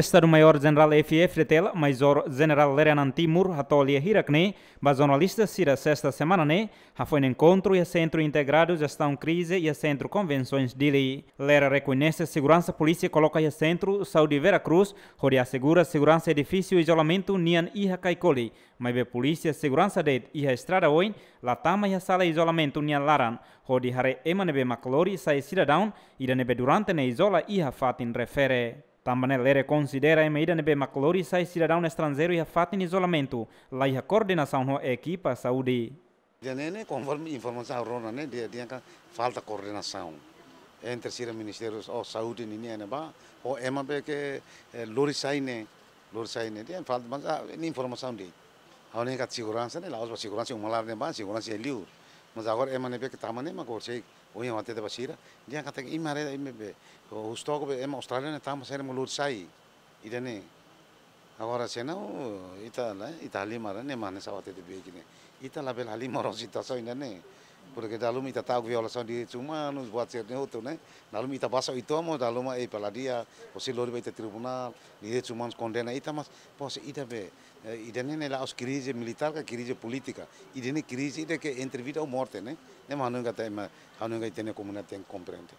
estado maior general FF Tela, major general Lerianan Timur ratolia hirakne, ba jornalista sira sexta semana ne, ha foi encontro e a centro integrado gestão crise e a centro convenções dele. Lera reconhece segurança polícia coloca e a centro saúde Veracruz, onde assegura segurança edifício isolamento nian iha Kaikoli. mas be polícia segurança de iha estrada oin, latama e a sala isolamento nian laran, onde hare emanebe maclori sai cidadão, ida nebe durante ne isola iha fatin refere. Tambanelere considera a medida de Maclori sai cidadão estrangeiro e a fato em isolamento, lá e a coordenação com a equipa saúde. Conforme a informação rona, né, dia dia falta coordenação entre os ministérios ou saúde e nem ba, ou MB que eh, eh, lori sai né, lori sai né, dia falta ah, informação de. Há nem segurança, né, lá os segurança um malar né ba, segurança é livre. মজাগর এমন এবে তামানে মা করছে ওই হাতে দেবা সিরা যা কাতে ই মারে ইমে বে হুস্তক বে এম অস্ট্রেলিয়ানে তাম সাইরে মুলুর সাই ইদানে আগর আছে না ইতালা ইতালি মারে নে মানে porque dalam está tahu violação de direitos humanos, buat certain outro, né? Dalam kita basa itu amo, pela dia, o senhor vai ter tribunal, direitos humanos condena ita, mas posso ita be, ita nene lá os crise militar, ka crise política, ita ne crise ita que entre vida ou morte, né? Nem hanu ga tema, hanu ga comunidade tem compreende.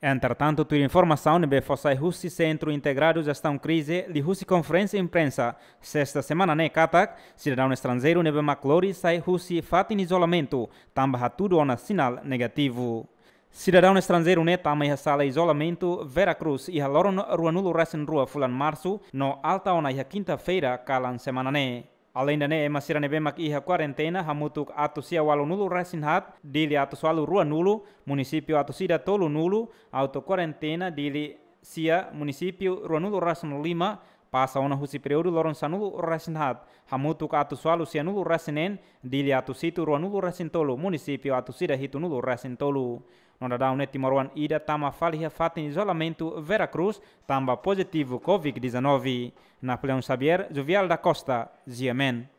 Entretanto, tu informação be fossai Russi Centro Integrado Gestão Crise, de Russi Conferência Imprensa, sexta semana né, Katak, cidadão estrangeiro nebe Maclori sai Russi fatin isolamento, tamba tudo ona sinal negativo. Cidadão estrangeiro né também ha sala isolamento Veracruz e loron ruanulo recen rua fulan março no alta ona iha quinta-feira kalan semana né. Além da né, sira nebe mak iha quarentena hamutuk atusia walu nulo resen hat dili atus walu rua nulo município atusida tolu nulo auto quarentena dili sia município ruanulo resen lima pasa ona husi periode loron sanulu resin hat hamutu ka atu swalu sianulu resin en dili atu situ ruanulu resin tolu munisipio atu sida hitunulu resin tolu Nona daun e timoruan ida tama falihe fatin isolamento Veracruz tamba positivo COVID-19. Napoleon Xavier, Juvial da Costa, Ziemen.